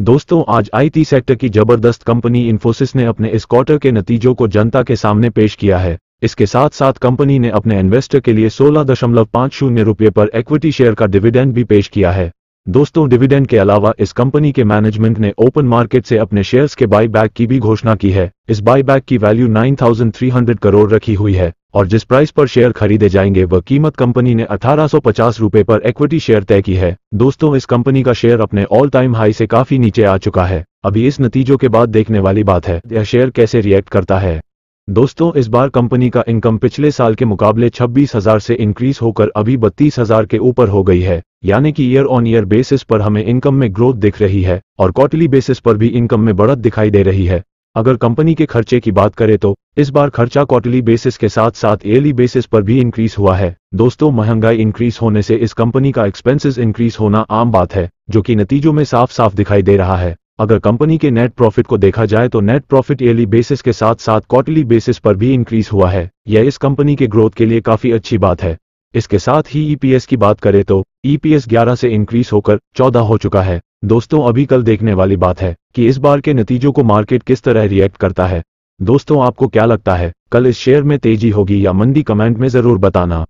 दोस्तों आज IT sector की जबरदस्त कंपनी इन्फोसिस ने अपने इस क्वार्टर के नतीजों को जनता के सामने पेश किया है इसके साथ साथ कंपनी ने अपने इन्वेस्टर के लिए सोलह दशमलव पांच शून्य रुपये पर इक्विटी शेयर का डिविडेंड भी पेश किया है दोस्तों डिविडेंड के अलावा इस कंपनी के मैनेजमेंट ने ओपन मार्केट से अपने शेयर्स के बैक की भी घोषणा की है इस बाईबैक की वैल्यू 9,300 करोड़ रखी हुई है और जिस प्राइस पर शेयर खरीदे जाएंगे वह कीमत कंपनी ने अठारह रुपए पर इक्विटी शेयर तय की है दोस्तों इस कंपनी का शेयर अपने ऑल टाइम हाई से काफी नीचे आ चुका है अभी इस नतीजों के बाद देखने वाली बात है यह शेयर कैसे रिएक्ट करता है दोस्तों इस बार कंपनी का इनकम पिछले साल के मुकाबले 26,000 से इंक्रीज होकर अभी 32,000 के ऊपर हो गई है यानी कि ईयर ऑन ईयर बेसिस पर हमें इनकम में ग्रोथ दिख रही है और क्वार्टरली बेसिस पर भी इनकम में बढ़त दिखाई दे रही है अगर कंपनी के खर्चे की बात करें तो इस बार खर्चा क्वार्टरली बेसिस के साथ साथ ईयरली बेसिस पर भी इंक्रीज हुआ है दोस्तों महंगाई इंक्रीज होने से इस कंपनी का एक्सपेंसिस इंक्रीज होना आम बात है जो की नतीजों में साफ साफ दिखाई दे रहा है अगर कंपनी के नेट प्रॉफिट को देखा जाए तो नेट प्रॉफिट ईयरली बेसिस के साथ साथ क्वार्टरली बेसिस पर भी इंक्रीज हुआ है यह इस कंपनी के ग्रोथ के लिए काफी अच्छी बात है इसके साथ ही ईपीएस e की बात करें तो ईपीएस e 11 से इंक्रीज होकर 14 हो चुका है दोस्तों अभी कल देखने वाली बात है कि इस बार के नतीजों को मार्केट किस तरह रिएक्ट करता है दोस्तों आपको क्या लगता है कल इस शेयर में तेजी होगी या मंदी कमेंट में जरूर बताना